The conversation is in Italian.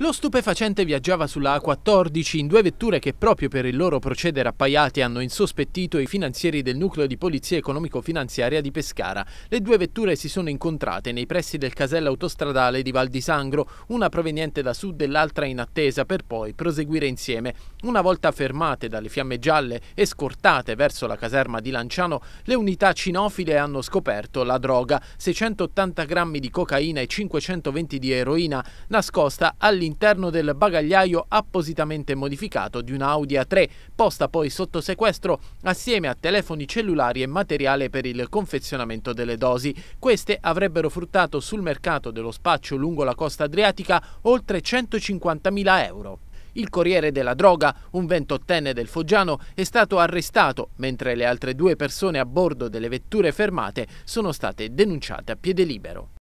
Lo stupefacente viaggiava sulla A14 in due vetture che proprio per il loro procedere appaiati hanno insospettito i finanzieri del nucleo di polizia economico-finanziaria di Pescara. Le due vetture si sono incontrate nei pressi del casello autostradale di Val di Sangro, una proveniente da sud e l'altra in attesa per poi proseguire insieme. Una volta fermate dalle fiamme gialle e scortate verso la caserma di Lanciano, le unità cinofile hanno scoperto la droga, 680 grammi di cocaina e 520 di eroina, nascosta all'interno all'interno del bagagliaio appositamente modificato di un Audi A3, posta poi sotto sequestro assieme a telefoni cellulari e materiale per il confezionamento delle dosi. Queste avrebbero fruttato sul mercato dello spaccio lungo la costa adriatica oltre 150.000 euro. Il corriere della droga, un ventottenne del Foggiano, è stato arrestato, mentre le altre due persone a bordo delle vetture fermate sono state denunciate a piede libero.